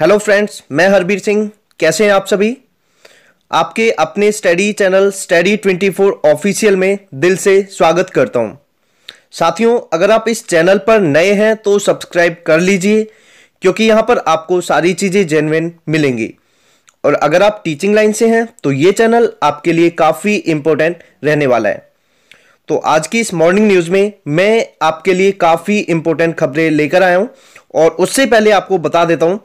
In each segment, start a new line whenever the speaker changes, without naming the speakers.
hello friends मैं हरबीर सिंह कैसे हैं आप सभी आपके अपने स्टडी चैनल स्टडी 24 ऑफिशियल में दिल से स्वागत करता हूं साथियों अगर आप इस चैनल पर नए हैं तो सब्सक्राइब कर लीजिए क्योंकि यहां पर आपको सारी चीज़ें जेनविन मिलेंगी और अगर आप टीचिंग लाइन से हैं तो ये चैनल आपके लिए काफ़ी इम्पोर्टेंट रहने वाला है तो आज की इस मॉर्निंग न्यूज़ में मैं आपके लिए काफ़ी इम्पोर्टेंट खबरें लेकर आया हूँ और उससे पहले आपको बता देता हूँ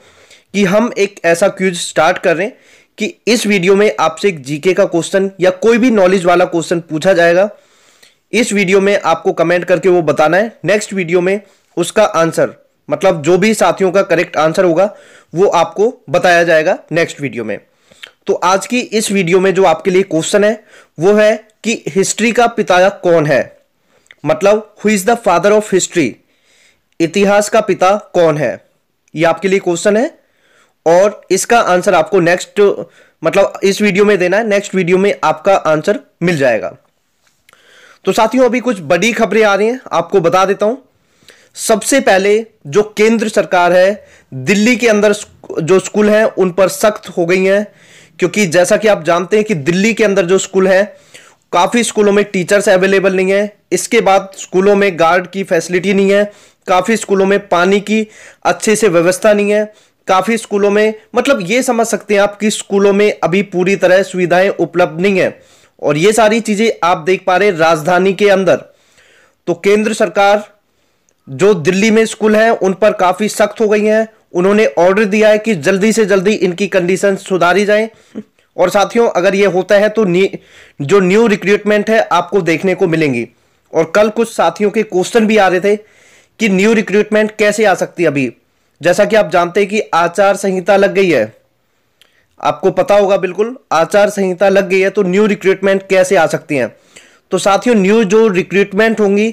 कि हम एक ऐसा क्यूज स्टार्ट कर रहे हैं कि इस वीडियो में आपसे एक जीके का क्वेश्चन या कोई भी नॉलेज वाला क्वेश्चन पूछा जाएगा इस वीडियो में आपको कमेंट करके वो बताना है नेक्स्ट वीडियो में उसका आंसर मतलब जो भी साथियों का करेक्ट आंसर होगा वो आपको बताया जाएगा नेक्स्ट वीडियो में तो आज की इस वीडियो में जो आपके लिए क्वेश्चन है वो है कि हिस्ट्री का पिता कौन है मतलब who is the father of history इतिहास का पिता कौन है ये आपके लिए क्वेश्चन है और इसका आंसर आपको नेक्स्ट मतलब इस वीडियो में देना है नेक्स्ट वीडियो में आपका आंसर मिल जाएगा तो साथियों अभी कुछ बड़ी खबरें आ रही हैं आपको बता देता हूं सबसे पहले जो केंद्र सरकार है दिल्ली के अंदर जो स्कूल हैं उन पर सख्त हो गई हैं क्योंकि जैसा कि आप जानते हैं कि दिल्ली के अंदर जो स्कूल है काफ़ी स्कूलों में टीचर्स अवेलेबल नहीं है इसके बाद स्कूलों में गार्ड की फैसिलिटी नहीं है काफ़ी स्कूलों में पानी की अच्छे से व्यवस्था नहीं है काफ़ी स्कूलों में मतलब ये समझ सकते हैं आप कि स्कूलों में अभी पूरी तरह सुविधाएं उपलब्ध नहीं है और ये सारी चीज़ें आप देख पा रहे राजधानी के अंदर तो केंद्र सरकार जो दिल्ली में स्कूल हैं उन पर काफ़ी सख्त हो गई हैं उन्होंने ऑर्डर दिया है कि जल्दी से जल्दी इनकी कंडीशन सुधारी जाए और साथियों अगर ये होता है तो नी, जो न्यू रिक्रूटमेंट है आपको देखने को मिलेंगी और कल कुछ साथियों के क्वेश्चन भी आ रहे थे कि न्यू रिक्रूटमेंट कैसे आ सकती है अभी जैसा कि आप जानते हैं कि आचार संहिता लग गई है आपको पता होगा बिल्कुल आचार संहिता लग गई है तो न्यू रिक्रूटमेंट कैसे आ सकती हैं तो साथियों न्यू जो रिक्रूटमेंट होंगी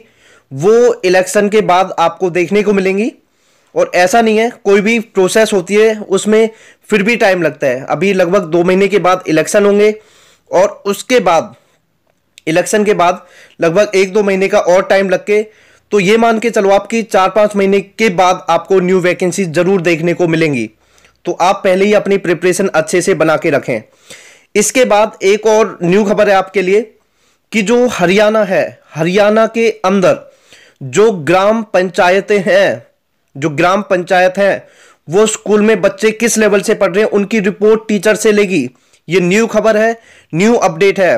वो इलेक्शन के बाद आपको देखने को मिलेंगी और ऐसा नहीं है कोई भी प्रोसेस होती है उसमें फिर भी टाइम लगता है अभी लगभग दो महीने के बाद इलेक्शन होंगे और उसके बाद इलेक्शन के बाद लगभग एक दो महीने का और टाइम लग के तो ये मान के चलो आपकी चार पाँच महीने के बाद आपको न्यू वैकेंसी ज़रूर देखने को मिलेंगी तो आप पहले ही अपनी प्रिपरेशन अच्छे से बना के रखें इसके बाद एक और न्यू खबर है आपके लिए कि जो हरियाणा है हरियाणा के अंदर जो ग्राम पंचायतें हैं जो ग्राम पंचायत हैं वो स्कूल में बच्चे किस लेवल से पढ़ रहे हैं उनकी रिपोर्ट टीचर से लेगी ये न्यू खबर है न्यू अपडेट है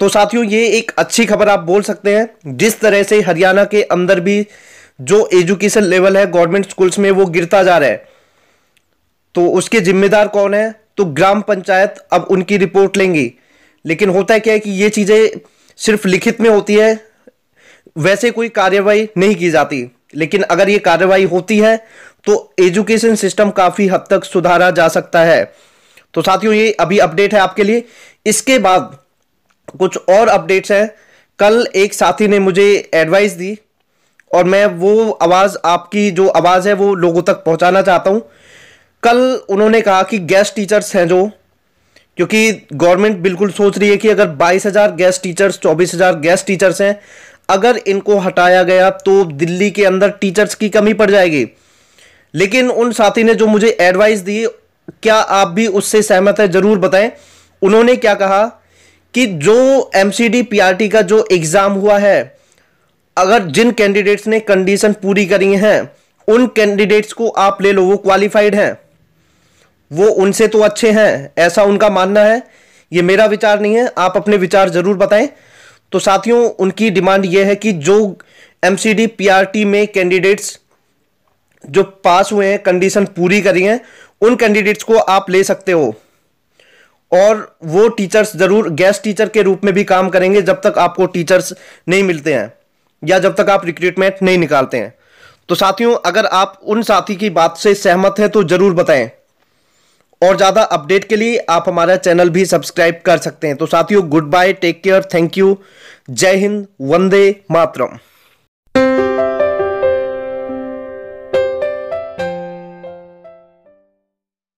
तो साथियों ये एक अच्छी खबर आप बोल सकते हैं जिस तरह से हरियाणा के अंदर भी जो एजुकेशन लेवल है गवर्नमेंट स्कूल्स में वो गिरता जा रहा है तो उसके जिम्मेदार कौन है तो ग्राम पंचायत अब उनकी रिपोर्ट लेंगी लेकिन होता है क्या है कि ये चीज़ें सिर्फ लिखित में होती है वैसे कोई कार्यवाही नहीं की जाती लेकिन अगर ये कार्रवाई होती है तो एजुकेशन सिस्टम काफ़ी हद तक सुधारा जा सकता है तो साथियों ये अभी अपडेट है आपके लिए इसके बाद कुछ और अपडेट्स हैं कल एक साथी ने मुझे एडवाइस दी और मैं वो आवाज़ आपकी जो आवाज़ है वो लोगों तक पहुंचाना चाहता हूं कल उन्होंने कहा कि गेस्ट टीचर्स हैं जो क्योंकि गवर्नमेंट बिल्कुल सोच रही है कि अगर बाईस हज़ार गेस्ट टीचर्स चौबीस हज़ार गेस्ट टीचर्स हैं अगर इनको हटाया गया तो दिल्ली के अंदर टीचर्स की कमी पड़ जाएगी लेकिन उन साथी ने जो मुझे एडवाइस दी क्या आप भी उससे सहमत है ज़रूर बताएं उन्होंने क्या कहा कि जो एम पीआरटी का जो एग्ज़ाम हुआ है अगर जिन कैंडिडेट्स ने कंडीशन पूरी करी हैं उन कैंडिडेट्स को आप ले लो वो क्वालिफाइड हैं वो उनसे तो अच्छे हैं ऐसा उनका मानना है ये मेरा विचार नहीं है आप अपने विचार ज़रूर बताएं तो साथियों उनकी डिमांड ये है कि जो एम सी में कैंडिडेट्स जो पास हुए हैं कंडीशन पूरी करी हैं उन कैंडिडेट्स को आप ले सकते हो और वो टीचर्स ज़रूर गेस्ट टीचर के रूप में भी काम करेंगे जब तक आपको टीचर्स नहीं मिलते हैं या जब तक आप रिक्रूटमेंट नहीं निकालते हैं तो साथियों अगर आप उन साथी की बात से सहमत हैं तो ज़रूर बताएं और ज़्यादा अपडेट के लिए आप हमारा चैनल भी सब्सक्राइब कर सकते हैं तो साथियों good bye take care thank you जय हिंद वंदे मातरम